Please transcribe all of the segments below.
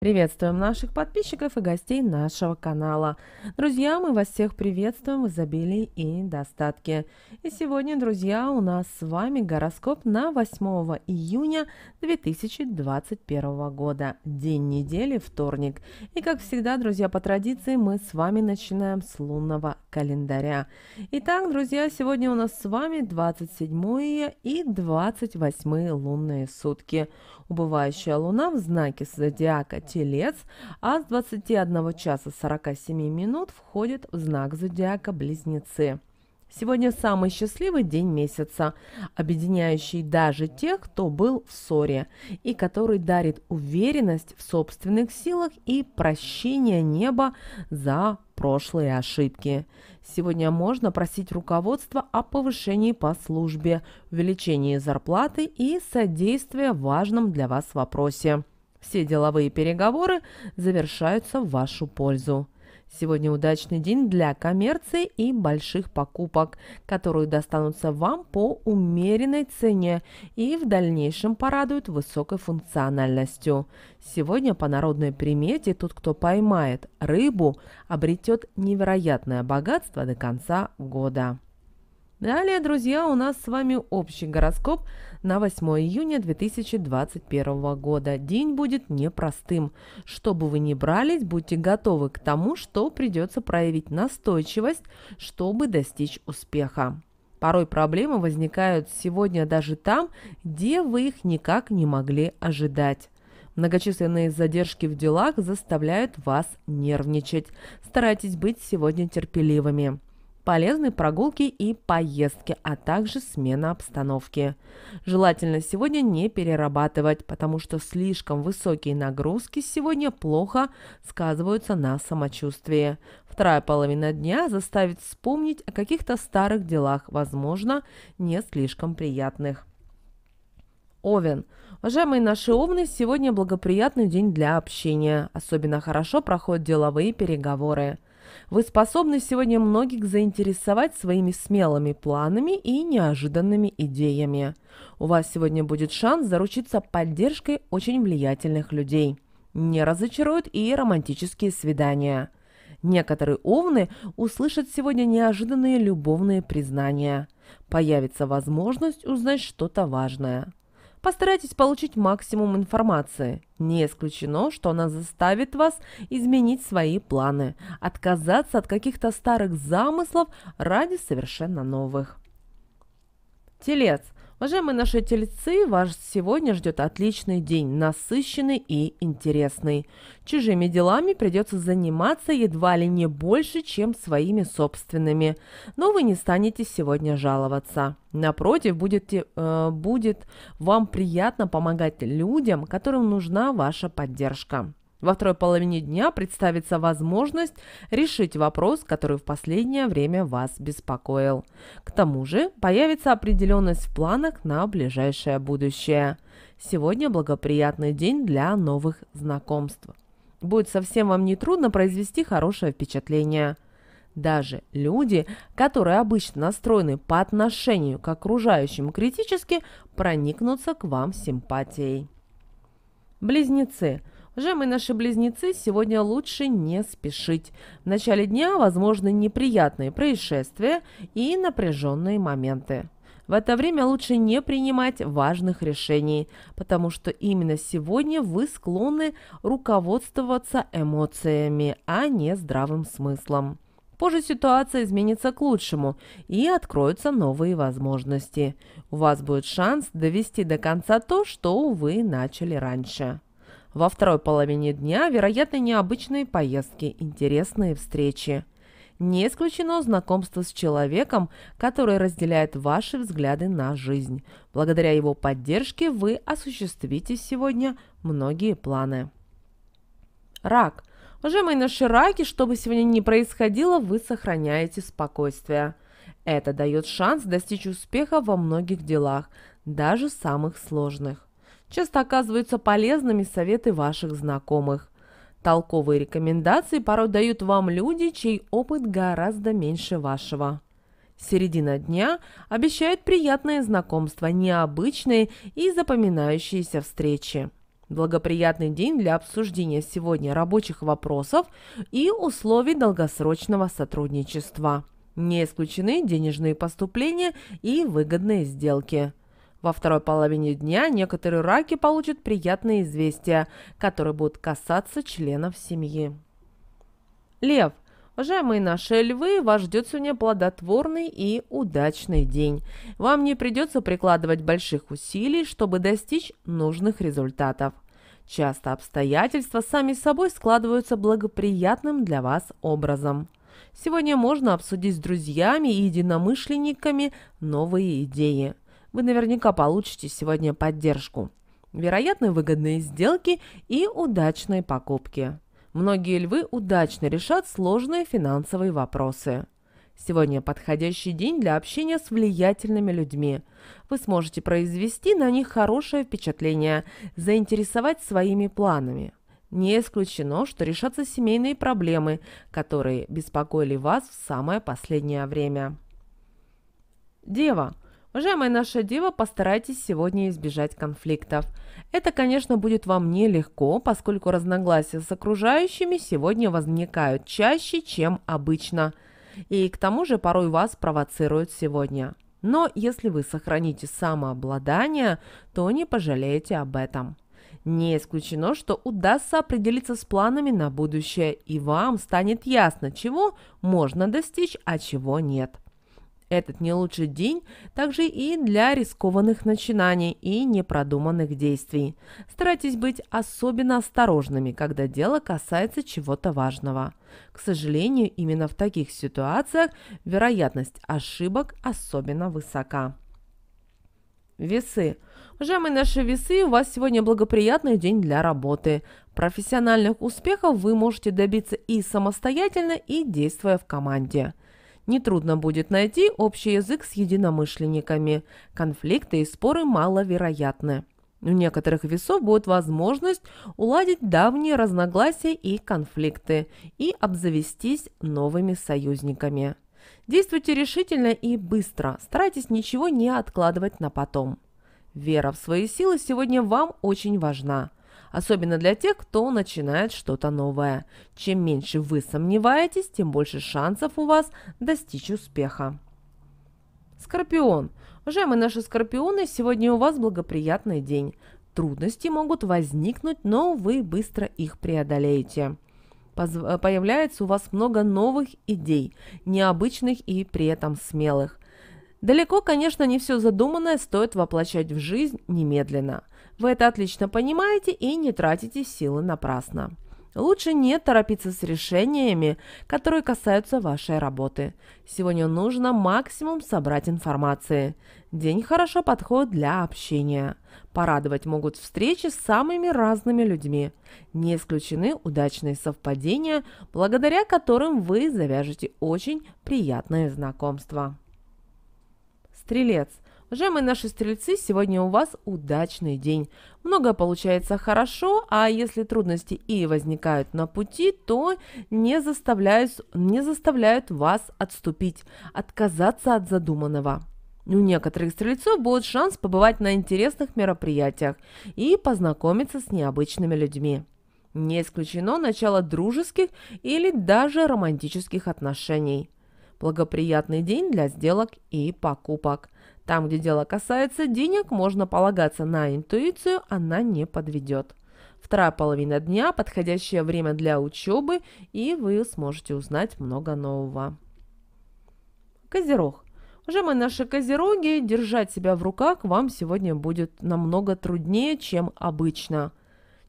Приветствуем наших подписчиков и гостей нашего канала. Друзья, мы вас всех приветствуем в изобилии и достатке. И сегодня, друзья, у нас с вами гороскоп на 8 июня 2021 года. День недели, вторник. И как всегда, друзья, по традиции мы с вами начинаем с лунного календаря. Итак, друзья, сегодня у нас с вами 27 и 28 лунные сутки. Убывающая луна в знаке зодиака Телец, а с 21 часа 47 минут входит в знак зодиака Близнецы. Сегодня самый счастливый день месяца, объединяющий даже тех, кто был в ссоре, и который дарит уверенность в собственных силах и прощение неба за прошлые ошибки. Сегодня можно просить руководства о повышении по службе, увеличении зарплаты и содействия важном для вас вопросе. Все деловые переговоры завершаются в вашу пользу. Сегодня удачный день для коммерции и больших покупок, которые достанутся вам по умеренной цене и в дальнейшем порадуют высокой функциональностью. Сегодня по народной примете тот, кто поймает рыбу, обретет невероятное богатство до конца года. Далее, друзья, у нас с вами общий гороскоп на 8 июня 2021 года. День будет непростым. Что бы вы ни брались, будьте готовы к тому, что придется проявить настойчивость, чтобы достичь успеха. Порой проблемы возникают сегодня даже там, где вы их никак не могли ожидать. Многочисленные задержки в делах заставляют вас нервничать. Старайтесь быть сегодня терпеливыми полезные прогулки и поездки, а также смена обстановки. Желательно сегодня не перерабатывать, потому что слишком высокие нагрузки сегодня плохо сказываются на самочувствии. Вторая половина дня заставит вспомнить о каких-то старых делах, возможно, не слишком приятных. Овен. Уважаемые наши овны, сегодня благоприятный день для общения. Особенно хорошо проходят деловые переговоры. Вы способны сегодня многих заинтересовать своими смелыми планами и неожиданными идеями. У вас сегодня будет шанс заручиться поддержкой очень влиятельных людей. Не разочаруют и романтические свидания. Некоторые овны услышат сегодня неожиданные любовные признания. Появится возможность узнать что-то важное. Постарайтесь получить максимум информации. Не исключено, что она заставит вас изменить свои планы, отказаться от каких-то старых замыслов ради совершенно новых. Телец. Уважаемые наши тельцы, вас сегодня ждет отличный день, насыщенный и интересный. Чужими делами придется заниматься едва ли не больше, чем своими собственными. Но вы не станете сегодня жаловаться. Напротив, будете, э, будет вам приятно помогать людям, которым нужна ваша поддержка. Во второй половине дня представится возможность решить вопрос, который в последнее время вас беспокоил. К тому же появится определенность в планах на ближайшее будущее. Сегодня благоприятный день для новых знакомств. Будет совсем вам не трудно произвести хорошее впечатление. Даже люди, которые обычно настроены по отношению к окружающим критически, проникнутся к вам симпатией. Близнецы – Жем наши близнецы сегодня лучше не спешить. В начале дня возможны неприятные происшествия и напряженные моменты. В это время лучше не принимать важных решений, потому что именно сегодня вы склонны руководствоваться эмоциями, а не здравым смыслом. Позже ситуация изменится к лучшему и откроются новые возможности. У вас будет шанс довести до конца то, что вы начали раньше. Во второй половине дня вероятны необычные поездки, интересные встречи. Не исключено знакомство с человеком, который разделяет ваши взгляды на жизнь. Благодаря его поддержке вы осуществите сегодня многие планы. Рак. Уважаемые наши раки, что бы сегодня ни происходило, вы сохраняете спокойствие. Это дает шанс достичь успеха во многих делах, даже самых сложных часто оказываются полезными советы ваших знакомых. Толковые рекомендации порой дают вам люди, чей опыт гораздо меньше вашего. Середина дня обещает приятные знакомства, необычные и запоминающиеся встречи. Благоприятный день для обсуждения сегодня рабочих вопросов и условий долгосрочного сотрудничества. Не исключены денежные поступления и выгодные сделки. Во второй половине дня некоторые раки получат приятные известия, которые будут касаться членов семьи. Лев. Уважаемые наши львы, вас ждет сегодня плодотворный и удачный день. Вам не придется прикладывать больших усилий, чтобы достичь нужных результатов. Часто обстоятельства сами собой складываются благоприятным для вас образом. Сегодня можно обсудить с друзьями и единомышленниками новые идеи – вы наверняка получите сегодня поддержку. Вероятно, выгодные сделки и удачные покупки. Многие львы удачно решат сложные финансовые вопросы. Сегодня подходящий день для общения с влиятельными людьми. Вы сможете произвести на них хорошее впечатление, заинтересовать своими планами. Не исключено, что решатся семейные проблемы, которые беспокоили вас в самое последнее время. Дева – Уважаемая наша дева, постарайтесь сегодня избежать конфликтов. Это, конечно, будет вам нелегко, поскольку разногласия с окружающими сегодня возникают чаще, чем обычно. И к тому же порой вас провоцируют сегодня. Но если вы сохраните самообладание, то не пожалеете об этом. Не исключено, что удастся определиться с планами на будущее, и вам станет ясно, чего можно достичь, а чего нет этот не лучший день также и для рискованных начинаний и непродуманных действий. Старайтесь быть особенно осторожными, когда дело касается чего-то важного. К сожалению, именно в таких ситуациях вероятность ошибок особенно высока. Весы. Уважаемые наши весы, у вас сегодня благоприятный день для работы. Профессиональных успехов вы можете добиться и самостоятельно, и действуя в команде. Нетрудно будет найти общий язык с единомышленниками. Конфликты и споры маловероятны. У некоторых весов будет возможность уладить давние разногласия и конфликты и обзавестись новыми союзниками. Действуйте решительно и быстро, старайтесь ничего не откладывать на потом. Вера в свои силы сегодня вам очень важна особенно для тех, кто начинает что-то новое. Чем меньше вы сомневаетесь, тем больше шансов у вас достичь успеха. Скорпион. Уважаемые наши скорпионы, сегодня у вас благоприятный день. Трудности могут возникнуть, но вы быстро их преодолеете. Э, появляется у вас много новых идей, необычных и при этом смелых. Далеко, конечно, не все задуманное стоит воплощать в жизнь немедленно – вы это отлично понимаете и не тратите силы напрасно. Лучше не торопиться с решениями, которые касаются вашей работы. Сегодня нужно максимум собрать информации. День хорошо подходит для общения. Порадовать могут встречи с самыми разными людьми. Не исключены удачные совпадения, благодаря которым вы завяжете очень приятное знакомство. Стрелец – Уважаемые наши стрельцы, сегодня у вас удачный день. Многое получается хорошо, а если трудности и возникают на пути, то не заставляют, не заставляют вас отступить, отказаться от задуманного. У некоторых стрельцов будет шанс побывать на интересных мероприятиях и познакомиться с необычными людьми. Не исключено начало дружеских или даже романтических отношений – Благоприятный день для сделок и покупок. Там, где дело касается денег, можно полагаться на интуицию, она не подведет. Вторая половина дня – подходящее время для учебы, и вы сможете узнать много нового. Козерог. Уже мы наши козероги, держать себя в руках вам сегодня будет намного труднее, чем обычно.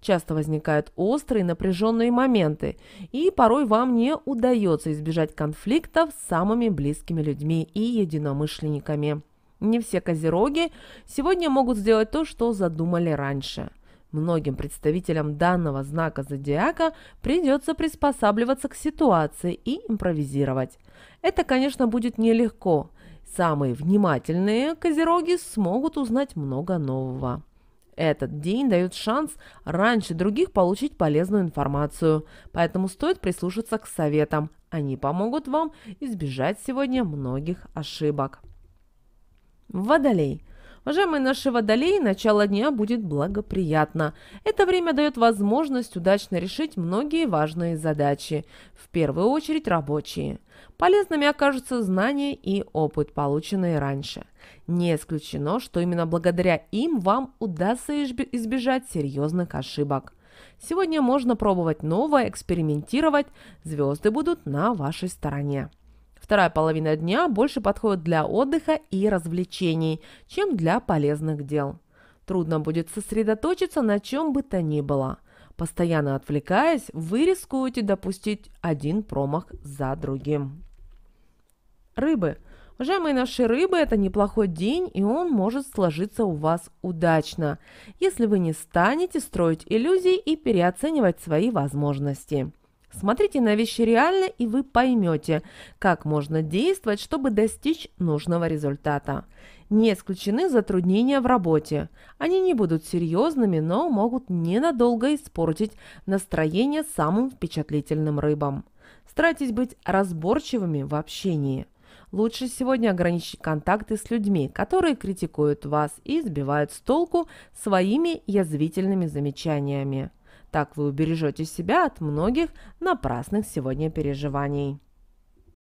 Часто возникают острые напряженные моменты, и порой вам не удается избежать конфликтов с самыми близкими людьми и единомышленниками. Не все козероги сегодня могут сделать то, что задумали раньше. Многим представителям данного знака зодиака придется приспосабливаться к ситуации и импровизировать. Это, конечно, будет нелегко. Самые внимательные козероги смогут узнать много нового. Этот день дает шанс раньше других получить полезную информацию, поэтому стоит прислушаться к советам. Они помогут вам избежать сегодня многих ошибок. Водолей. Уважаемые наши водолеи, начало дня будет благоприятно. Это время дает возможность удачно решить многие важные задачи, в первую очередь рабочие. Полезными окажутся знания и опыт, полученные раньше. Не исключено, что именно благодаря им вам удастся избежать серьезных ошибок. Сегодня можно пробовать новое, экспериментировать, звезды будут на вашей стороне. Вторая половина дня больше подходит для отдыха и развлечений, чем для полезных дел. Трудно будет сосредоточиться на чем бы то ни было. Постоянно отвлекаясь, вы рискуете допустить один промах за другим. Рыбы. Уважаемые наши рыбы, это неплохой день, и он может сложиться у вас удачно, если вы не станете строить иллюзии и переоценивать свои возможности. Смотрите на вещи реально, и вы поймете, как можно действовать, чтобы достичь нужного результата. Не исключены затруднения в работе. Они не будут серьезными, но могут ненадолго испортить настроение самым впечатлительным рыбам. Старайтесь быть разборчивыми в общении – Лучше сегодня ограничить контакты с людьми, которые критикуют вас и сбивают с толку своими язвительными замечаниями. Так вы убережете себя от многих напрасных сегодня переживаний.